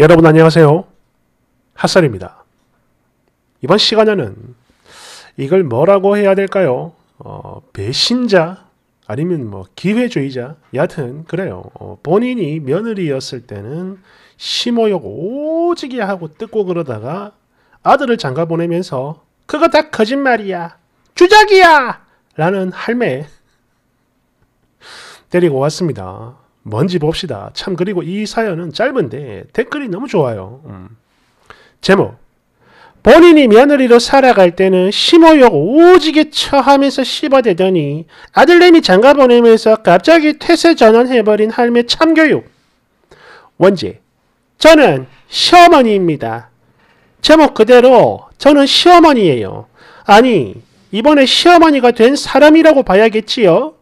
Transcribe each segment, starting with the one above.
여러분 안녕하세요. 핫설입니다. 이번 시간에는 이걸 뭐라고 해야 될까요? 어, 배신자 아니면 뭐 기회주의자 여하튼 그래요. 어, 본인이 며느리였을 때는 심어욕 오지게 하고 뜯고 그러다가 아들을 장가 보내면서 그거 다 거짓말이야. 주작이야! 라는 할매 데리고 왔습니다. 뭔지 봅시다. 참 그리고 이 사연은 짧은데 댓글이 너무 좋아요. 음. 제목 본인이 며느리로 살아갈 때는 심호욕 오지게 처하면서 씹어대더니 아들내미 장가 보내면서 갑자기 퇴세 전환해버린 할매 참교육. 원제 저는 시어머니입니다. 제목 그대로 저는 시어머니예요. 아니 이번에 시어머니가 된 사람이라고 봐야겠지요?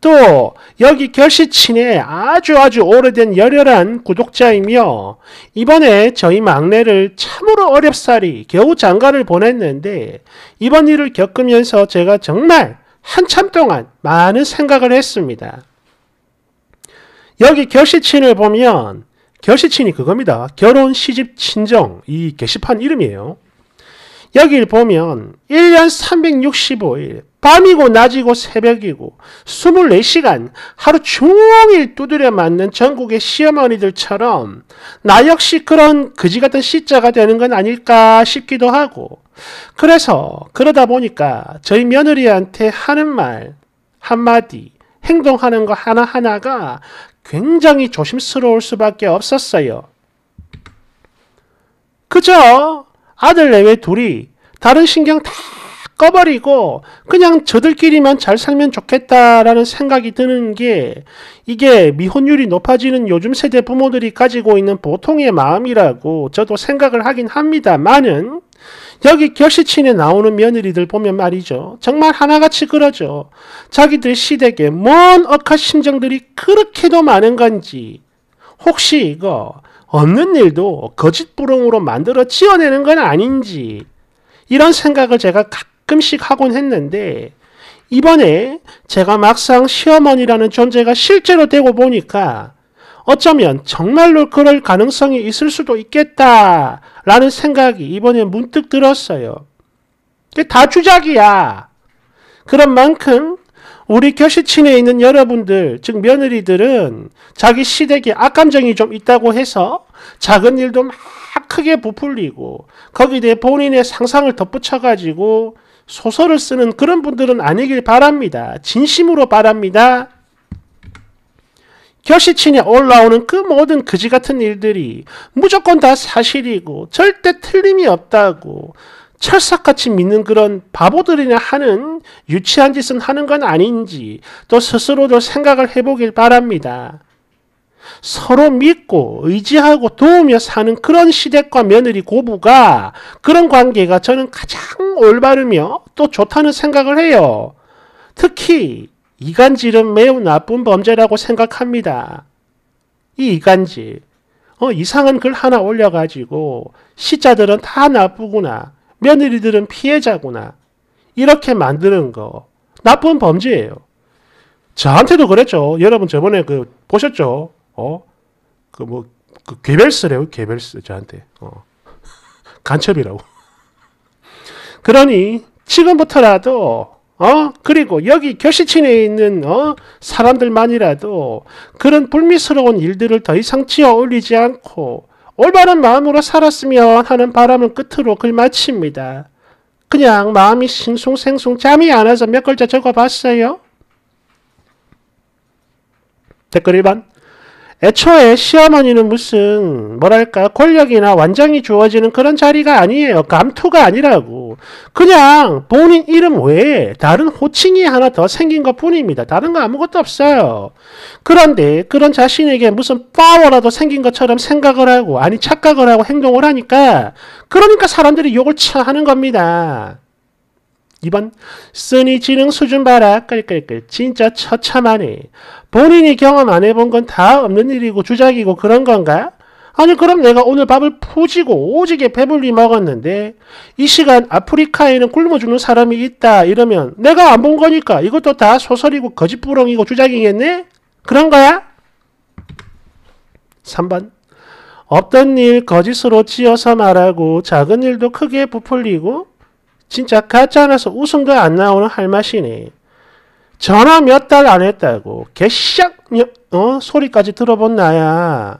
또 여기 결시친의 아주 아주 오래된 열혈한 구독자이며 이번에 저희 막내를 참으로 어렵사리 겨우 장가를 보냈는데 이번 일을 겪으면서 제가 정말 한참 동안 많은 생각을 했습니다. 여기 결시친을 보면 결시친이 그겁니다. 결혼 시집 친정 이 게시판 이름이에요. 여기를 보면 1년 365일 밤이고 낮이고 새벽이고 24시간 하루 종일 두드려 맞는 전국의 시어머니들처럼 나 역시 그런 그지 같은 시자가 되는 건 아닐까 싶기도 하고 그래서 그러다 보니까 저희 며느리한테 하는 말 한마디 행동하는 거 하나하나가 굉장히 조심스러울 수밖에 없었어요. 그저 아들 내외 둘이 다른 신경 다 꺼버리고 그냥 저들끼리만 잘 살면 좋겠다라는 생각이 드는 게 이게 미혼율이 높아지는 요즘 세대 부모들이 가지고 있는 보통의 마음이라고 저도 생각을 하긴 합니다만은 여기 결시친에 나오는 며느리들 보면 말이죠. 정말 하나같이 그러죠. 자기들 시댁에 뭔 억한 심정들이 그렇게도 많은 건지 혹시 이거 없는 일도 거짓부렁으로 만들어 지어내는 건 아닌지 이런 생각을 제가 가끔씩 하곤 했는데 이번에 제가 막상 시어머니라는 존재가 실제로 되고 보니까 어쩌면 정말로 그럴 가능성이 있을 수도 있겠다라는 생각이 이번에 문득 들었어요. 다 주작이야. 그런 만큼 우리 교시친에 있는 여러분들, 즉 며느리들은 자기 시댁에 악감정이 좀 있다고 해서 작은 일도 막 크게 부풀리고 거기에 본인의 상상을 덧붙여가지고 소설을 쓰는 그런 분들은 아니길 바랍니다. 진심으로 바랍니다. 결시친에 올라오는 그 모든 그지 같은 일들이 무조건 다 사실이고 절대 틀림이 없다고 철석같이 믿는 그런 바보들이나 하는 유치한 짓은 하는 건 아닌지 또 스스로도 생각을 해보길 바랍니다. 서로 믿고 의지하고 도우며 사는 그런 시댁과 며느리 고부가 그런 관계가 저는 가장 올바르며 또 좋다는 생각을 해요. 특히 이간질은 매우 나쁜 범죄라고 생각합니다. 이 이간질. 어, 이상한 글 하나 올려가지고 시자들은 다 나쁘구나. 며느리들은 피해자구나. 이렇게 만드는 거. 나쁜 범죄예요. 저한테도 그랬죠. 여러분 저번에 그 보셨죠? 어? 그 뭐, 그 괴벨스래요, 괴벨스, 저한테. 어. 간첩이라고. 그러니, 지금부터라도, 어? 그리고 여기 교시층에 있는, 어? 사람들만이라도 그런 불미스러운 일들을 더 이상 지어 올리지 않고, 올바른 마음으로 살았으면 하는 바람을 끝으로 글 마칩니다. 그냥 마음이 싱숭생숭 잠이 안 와서 몇 글자 적어봤어요. 댓글 1번. 애초에 시어머니는 무슨 뭐랄까 권력이나 완장이 주어지는 그런 자리가 아니에요. 감투가 아니라고. 그냥 본인 이름 외에 다른 호칭이 하나 더 생긴 것 뿐입니다. 다른 거 아무것도 없어요. 그런데 그런 자신에게 무슨 파워라도 생긴 것처럼 생각을 하고 아니 착각을 하고 행동을 하니까 그러니까 사람들이 욕을 쳐 하는 겁니다. 2번 쓰니 지능 수준 봐라 끌끌끌 진짜 처참하네 본인이 경험 안 해본 건 다 없는 일이고 주작이고 그런 건가? 아니 그럼 내가 오늘 밥을 푸지고 오지게 배불리 먹었는데 이 시간 아프리카에는 굶어 주는 사람이 있다 이러면 내가 안 본 거니까 이것도 다 소설이고 거짓부렁이고 주작이겠네? 그런 거야? 3번 없던 일 거짓으로 지어서 말하고 작은 일도 크게 부풀리고 진짜 가짜라서 웃음도 안 나오는 할맛이네. 전화 몇 달 안 했다고 개샥 어? 소리까지 들어본 나야.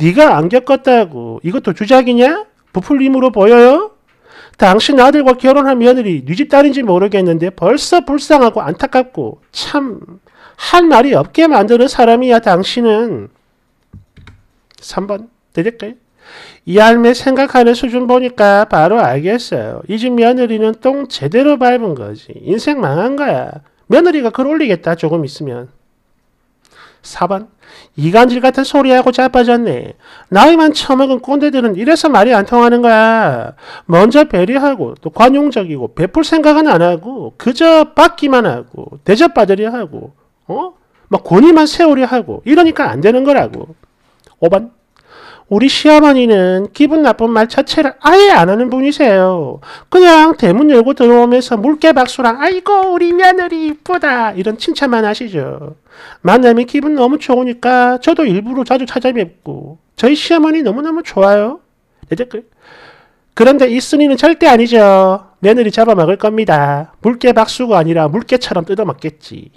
네가 안 겪었다고 이것도 주작이냐? 부풀림으로 보여요? 당신 아들과 결혼한 며느리 네집 딸인지 모르겠는데 벌써 불쌍하고 안타깝고 참 할 말이 없게 만드는 사람이야 당신은. 3번 되릴까요? 이 할매 생각하는 수준 보니까 바로 알겠어요. 이 집 며느리는 똥 제대로 밟은 거지. 인생 망한 거야. 며느리가 글 올리겠다, 조금 있으면. 4번. 이간질 같은 소리하고 자빠졌네. 나이만 처먹은 꼰대들은 이래서 말이 안 통하는 거야. 먼저 배려하고 또 관용적이고 베풀 생각은 안 하고 그저 받기만 하고 대접받으려 하고 어? 막 권위만 세우려 하고 이러니까 안 되는 거라고. 5번. 우리 시어머니는 기분 나쁜 말 자체를 아예 안 하는 분이세요. 그냥 대문 열고 들어오면서 물개박수랑 아이고 우리 며느리 이쁘다 이런 칭찬만 하시죠. 만남이 기분 너무 좋으니까 저도 일부러 자주 찾아뵙고 저희 시어머니 너무너무 좋아요. 댓글. 네, 네, 그런데 이순이는 절대 아니죠. 며느리 잡아먹을 겁니다. 물개박수가 아니라 물개처럼 뜯어먹겠지.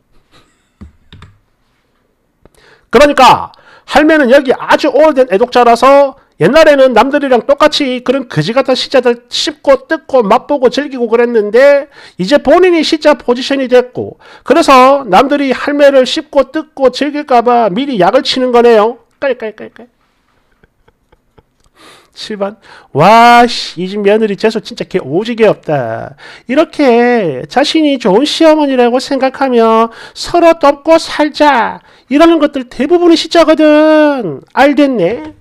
그러니까 할매는 여기 아주 오래된 애독자라서 옛날에는 남들이랑 똑같이 그런 거지 같은 시자들 씹고 뜯고 맛보고 즐기고 그랬는데 이제 본인이 시자 포지션이 됐고 그래서 남들이 할매를 씹고 뜯고 즐길까봐 미리 약을 치는 거네요. 깔깔깔깔. 7번 와씨 이 집 며느리 재수 진짜 개 오지게 없다. 이렇게 자신이 좋은 시어머니라고 생각하며 서로 돕고 살자. 이러는 것들 대부분이 시자거든. 알겠네?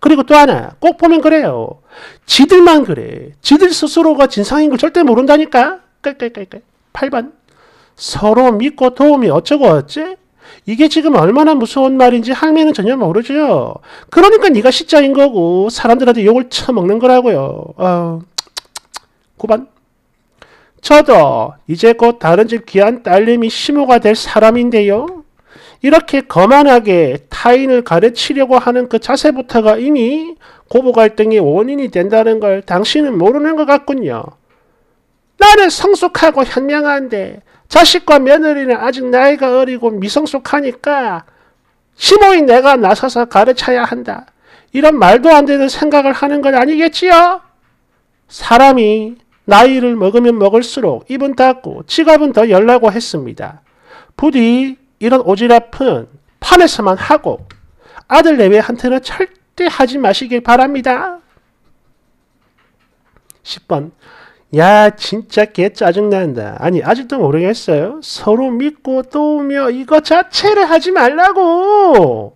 그리고 또 하나, 꼭 보면 그래요. 지들만 그래. 지들 스스로가 진상인 걸 절대 모른다니까? 깔깔깔깔. 8번. 서로 믿고 도움이 어쩌고 어째? 이게 지금 얼마나 무서운 말인지 할매는 전혀 모르죠. 그러니까 네가 시자인 거고 사람들한테 욕을 처먹는 거라고요. 어, 9번. 저도 이제 곧 다른 집 귀한 딸님이 시모가 될 사람인데요. 이렇게 거만하게 타인을 가르치려고 하는 그 자세부터가 이미 고부 갈등의 원인이 된다는 걸 당신은 모르는 것 같군요. 나는 성숙하고 현명한데 자식과 며느리는 아직 나이가 어리고 미성숙하니까 시모인 내가 나서서 가르쳐야 한다. 이런 말도 안 되는 생각을 하는 건 아니겠지요? 사람이 나이를 먹으면 먹을수록 입은 닫고 지갑은 더 열라고 했습니다. 부디 이런 오지랖은 판에서만 하고 아들 내외한테는 절대 하지 마시길 바랍니다. 10번 야 진짜 개 짜증난다. 아니 아직도 모르겠어요. 서로 믿고 도우며 이거 자체를 하지 말라고.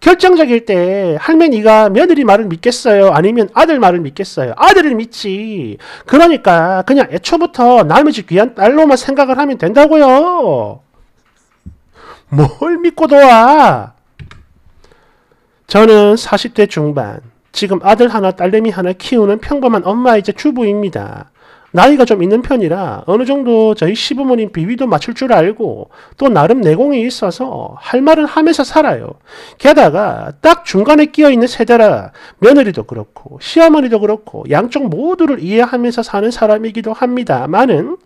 결정적일 때 할머니가 며느리 말을 믿겠어요? 아니면 아들 말을 믿겠어요? 아들을 믿지. 그러니까 그냥 애초부터 남의 집 귀한 딸로만 생각을 하면 된다고요. 뭘 믿고 도와? 저는 40대 중반, 지금 아들 하나, 딸내미 하나 키우는 평범한 엄마이자 주부입니다. 나이가 좀 있는 편이라 어느 정도 저희 시부모님 비위도 맞출 줄 알고 또 나름 내공이 있어서 할 말은 하면서 살아요. 게다가 딱 중간에 끼어 있는 세대라 며느리도 그렇고 시어머니도 그렇고 양쪽 모두를 이해하면서 사는 사람이기도 합니다만은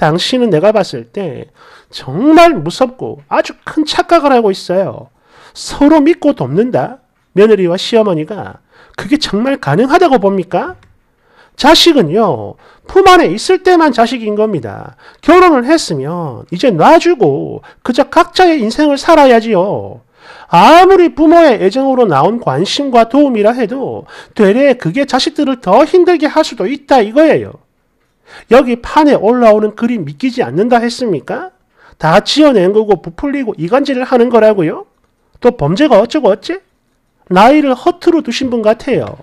당신은 내가 봤을 때 정말 무섭고 아주 큰 착각을 하고 있어요. 서로 믿고 돕는다? 며느리와 시어머니가 그게 정말 가능하다고 봅니까? 자식은요, 품 안에 있을 때만 자식인 겁니다. 결혼을 했으면 이제 놔주고 그저 각자의 인생을 살아야지요. 아무리 부모의 애정으로 나온 관심과 도움이라 해도 되레 그게 자식들을 더 힘들게 할 수도 있다 이거예요. 여기 판에 올라오는 글이 믿기지 않는다 했습니까? 다 지어낸 거고 부풀리고 이간질을 하는 거라고요? 또 범죄가 어쩌고 어째? 나이를 허투루 두신 분 같아요.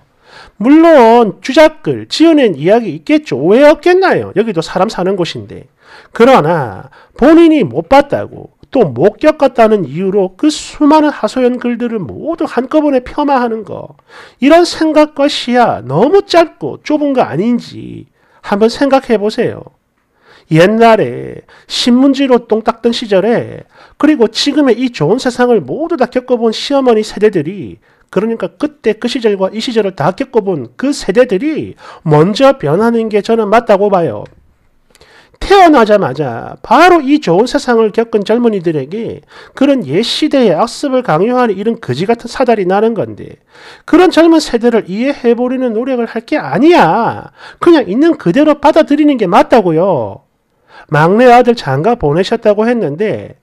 물론 주작글, 지어낸 이야기 있겠죠. 왜 없겠나요? 여기도 사람 사는 곳인데. 그러나 본인이 못 봤다고 또 못 겪었다는 이유로 그 수많은 하소연 글들을 모두 한꺼번에 폄하하는 거. 이런 생각과 시야 너무 짧고 좁은 거 아닌지 한번 생각해 보세요. 옛날에 신문지로 똥 닦던 시절에 그리고 지금의 이 좋은 세상을 모두 다 겪어본 시어머니 세대들이 그러니까 그때 그 시절과 이 시절을 다 겪어본 그 세대들이 먼저 변하는 게 저는 맞다고 봐요. 태어나자마자 바로 이 좋은 세상을 겪은 젊은이들에게 그런 옛 시대의 악습을 강요하는 이런 거지 같은 사달이 나는 건데 그런 젊은 세대를 이해해 보려는 노력을 할 게 아니야. 그냥 있는 그대로 받아들이는 게 맞다고요. 막내 아들 장가 보내셨다고 했는데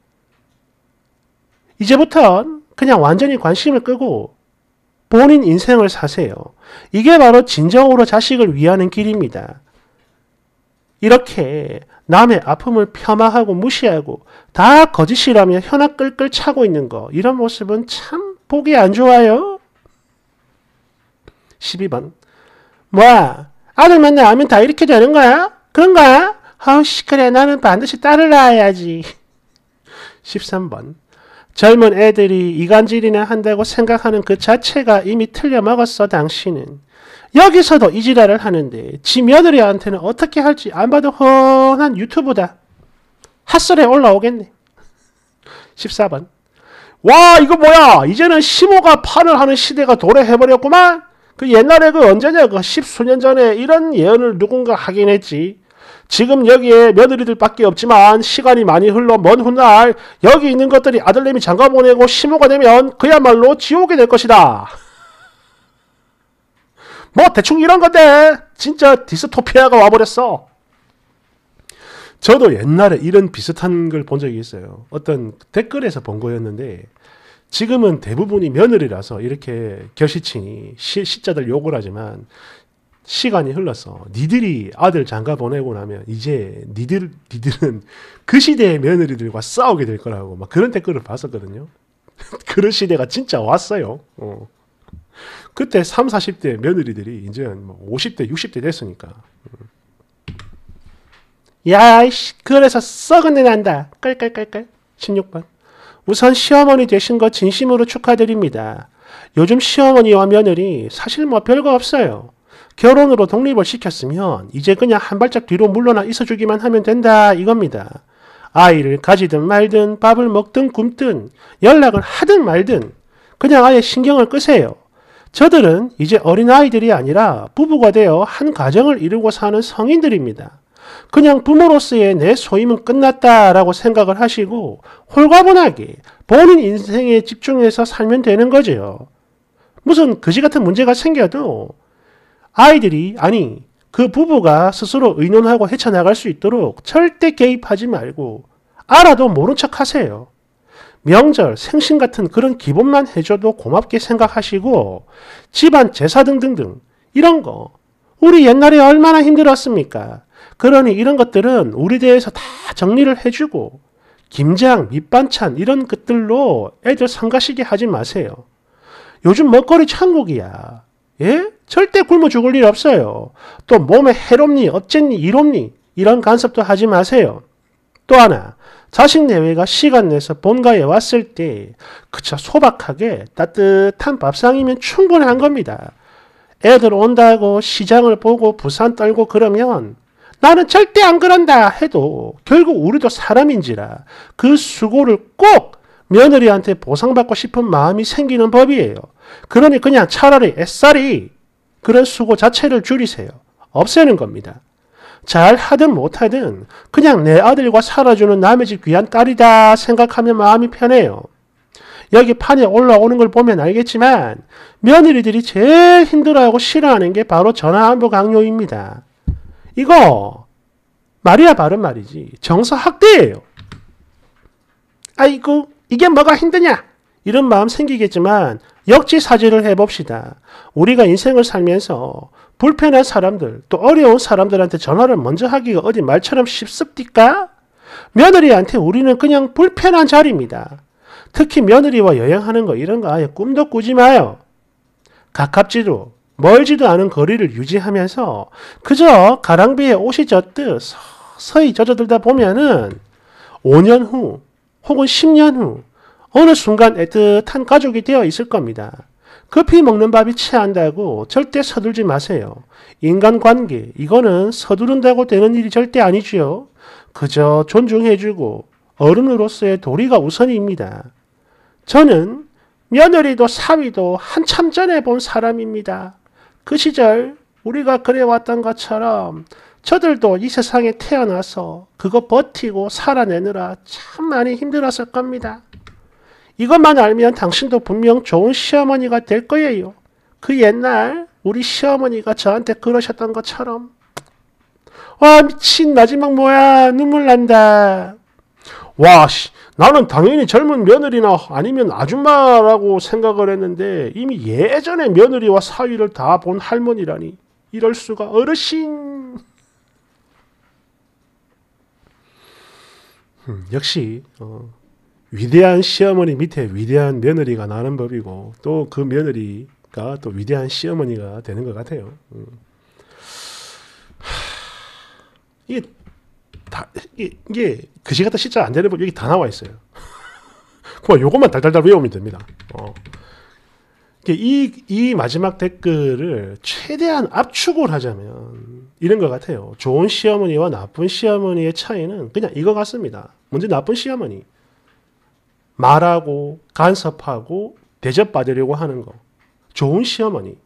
이제부턴 그냥 완전히 관심을 끄고 본인 인생을 사세요. 이게 바로 진정으로 자식을 위하는 길입니다. 이렇게 남의 아픔을 폄하하고 무시하고 다 거짓이라며 현악 끌끌 차고 있는 거 이런 모습은 참 보기 안 좋아요. 12번 뭐야 아들 만나 알면 다 이렇게 되는 거야? 그런가? 아우씨 그래 나는 반드시 딸을 낳아야지. 13번 젊은 애들이 이간질이나 한다고 생각하는 그 자체가 이미 틀려먹었어 당신은. 여기서도 이 지랄을 하는데 지 며느리한테는 어떻게 할지 안 봐도 훤한 유튜브다. 핫설에 올라오겠네. 14번. 와 이거 뭐야 이제는 시모가 판을 하는 시대가 도래해버렸구만. 그 옛날에 그 언제냐 그 십수년 전에 이런 예언을 누군가 하긴 했지. 지금 여기에 며느리들밖에 없지만 시간이 많이 흘러 먼 훗날 여기 있는 것들이 아들내미 장가 보내고 시모가 되면 그야말로 지옥이 될 것이다. 뭐 대충 이런 건데 진짜 디스토피아가 와버렸어. 저도 옛날에 이런 비슷한 걸 본 적이 있어요. 어떤 댓글에서 본 거였는데 지금은 대부분이 며느리라서 이렇게 결시친이 시, 자들 욕을 하지만 시간이 흘러서 니들이 아들 장가 보내고 나면 이제 니들, 니들은 그 시대의 며느리들과 싸우게 될 거라고 막 그런 댓글을 봤었거든요. 그런 시대가 진짜 왔어요. 어. 그때 3, 40대 며느리들이 이제 뭐 50대, 60대 됐으니까. 음. 야, 이씨, 그래서 썩은 내 난다. 깔깔깔깔. 16번. 우선 시어머니 되신 거 진심으로 축하드립니다. 요즘 시어머니와 며느리 사실 뭐 별거 없어요. 결혼으로 독립을 시켰으면 이제 그냥 한 발짝 뒤로 물러나 있어주기만 하면 된다 이겁니다. 아이를 가지든 말든 밥을 먹든 굶든 연락을 하든 말든 그냥 아예 신경을 끄세요. 저들은 이제 어린아이들이 아니라 부부가 되어 한 가정을 이루고 사는 성인들입니다. 그냥 부모로서의 내 소임은 끝났다라고 생각을 하시고 홀가분하게 본인 인생에 집중해서 살면 되는 거죠. 무슨 그지 같은 문제가 생겨도 아이들이 아니 그 부부가 스스로 의논하고 헤쳐나갈 수 있도록 절대 개입하지 말고 알아도 모른 척 하세요. 명절, 생신 같은 그런 기본만 해줘도 고맙게 생각하시고 집안 제사 등등등 이런 거 우리 옛날에 얼마나 힘들었습니까? 그러니 이런 것들은 우리 대해서 다 정리를 해주고 김장, 밑반찬 이런 것들로 애들 상가시게 하지 마세요. 요즘 먹거리 천국이야. 예? 절대 굶어 죽을 일 없어요. 또 몸에 해롭니, 어쨌니, 이롭니 이런 간섭도 하지 마세요. 또 하나, 자식 내외가 시간 내서 본가에 왔을 때 그저 소박하게 따뜻한 밥상이면 충분한 겁니다. 애들 온다고 시장을 보고 부산 떨고 그러면 나는 절대 안 그런다 해도 결국 우리도 사람인지라 그 수고를 꼭 며느리한테 보상받고 싶은 마음이 생기는 법이에요. 그러니 그냥 차라리 애살이 그런 수고 자체를 줄이세요. 없애는 겁니다. 잘 하든 못하든 그냥 내 아들과 살아주는 남의 집 귀한 딸이다 생각하면 마음이 편해요. 여기 판에 올라오는 걸 보면 알겠지만 며느리들이 제일 힘들어하고 싫어하는 게 바로 전화안부 강요입니다. 이거 말이야 바른 말이지 정서학대예요. 아이고 이게 뭐가 힘드냐 이런 마음 생기겠지만 역지사지를 해봅시다. 우리가 인생을 살면서 불편한 사람들, 또 어려운 사람들한테 전화를 먼저 하기가 어디 말처럼 쉽습니까? 며느리한테 우리는 그냥 불편한 자리입니다. 특히 며느리와 여행하는 거 이런 거 아예 꿈도 꾸지 마요. 가깝지도 멀지도 않은 거리를 유지하면서 그저 가랑비에 옷이 젖듯 서서히 젖어들다 보면은 5년 후 혹은 10년 후 어느 순간 애틋한 가족이 되어 있을 겁니다. 급히 먹는 밥이 체한다고 절대 서둘지 마세요. 인간관계, 이거는 서두른다고 되는 일이 절대 아니지요. 그저 존중해주고 어른으로서의 도리가 우선입니다. 저는 며느리도 사위도 한참 전에 본 사람입니다. 그 시절 우리가 그래왔던 것처럼 저들도 이 세상에 태어나서 그거 버티고 살아내느라 참 많이 힘들었을 겁니다. 이것만 알면 당신도 분명 좋은 시어머니가 될 거예요. 그 옛날 우리 시어머니가 저한테 그러셨던 것처럼. 와 미친 마지막 뭐야 눈물 난다. 와 씨, 나는 당연히 젊은 며느리나 아니면 아줌마라고 생각을 했는데 이미 예전에 며느리와 사위를 다 본 할머니라니 이럴 수가 어르신. 음, 역시 어. 위대한 시어머니 밑에 위대한 며느리가 나는 법이고 또 그 며느리가 또 위대한 시어머니가 되는 것 같아요. 음. 하, 이게 다 이게, 이게 그시 같다 진짜 안 되는 법 여기 다 나와 있어요. 그만 요것만 달달달 외우면 됩니다. 어. 이, 이 마지막 댓글을 최대한 압축을 하자면 이런 것 같아요. 좋은 시어머니와 나쁜 시어머니의 차이는 그냥 이거 같습니다. 먼저 나쁜 시어머니. 말하고 간섭하고 대접받으려고 하는 거. 좋은 시어머니.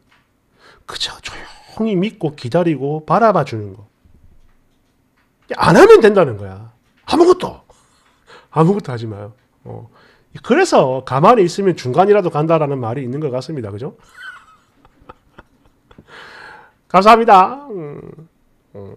그저 조용히 믿고 기다리고 바라봐 주는 거. 안 하면 된다는 거야. 아무것도. 아무것도 하지 마요. 어. 그래서 가만히 있으면 중간이라도 간다라는 말이 있는 것 같습니다. 그죠? 감사합니다. 음. 음.